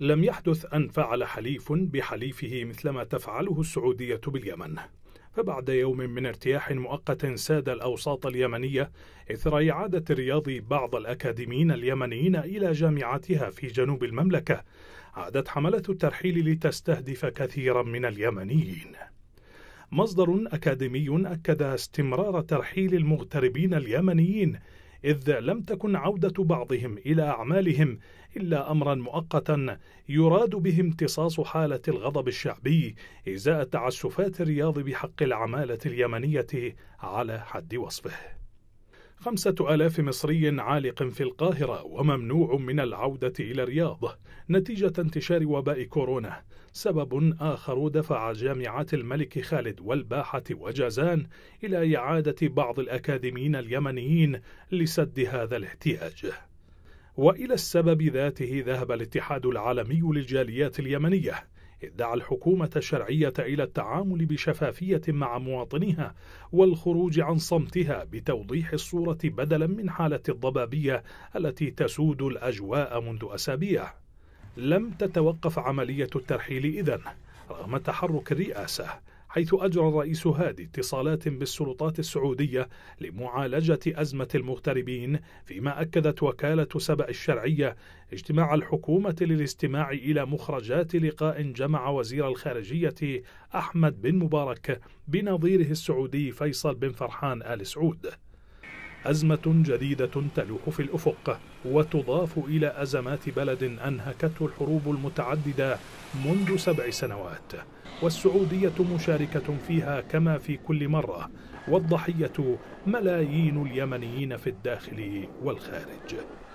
لم يحدث أن فعل حليف بحليفه مثلما تفعله السعودية باليمن فبعد يوم من ارتياح مؤقت ساد الأوساط اليمنية إثر إعادة الرياض بعض الأكاديميين اليمنيين إلى جامعاتها في جنوب المملكة عادت حملة الترحيل لتستهدف كثيرا من اليمنيين مصدر أكاديمي أكد استمرار ترحيل المغتربين اليمنيين إذ لم تكن عودة بعضهم إلى أعمالهم إلا أمرا مؤقتا يراد به امتصاص حالة الغضب الشعبي إزاء تعسفات الرياض بحق العمالة اليمنية على حد وصفه خمسة آلاف مصري عالق في القاهرة وممنوع من العودة إلى الرياض نتيجة انتشار وباء كورونا سبب آخر دفع جامعات الملك خالد والباحة وجازان إلى إعادة بعض الأكاديميين اليمنيين لسد هذا الاحتياج والى السبب ذاته ذهب الاتحاد العالمي للجاليات اليمنيه إذ دعا الحكومة الشرعية إلى التعامل بشفافية مع مواطنيها والخروج عن صمتها بتوضيح الصورة بدلا من حالة الضبابية التي تسود الأجواء منذ أسابيع لم تتوقف عملية الترحيل إذن رغم تحرك الرئاسة حيث أجرى الرئيس هادي اتصالات بالسلطات السعودية لمعالجة أزمة المغتربين فيما أكدت وكالة سبأ الشرعية اجتماع الحكومة للاستماع إلى مخرجات لقاء جمع وزير الخارجية أحمد بن مبارك بنظيره السعودي فيصل بن فرحان آل سعود أزمة جديدة تلوح في الأفق وتضاف إلى أزمات بلد أنهكته الحروب المتعددة منذ سبع سنوات والسعودية مشاركة فيها كما في كل مرة والضحية ملايين اليمنيين في الداخل والخارج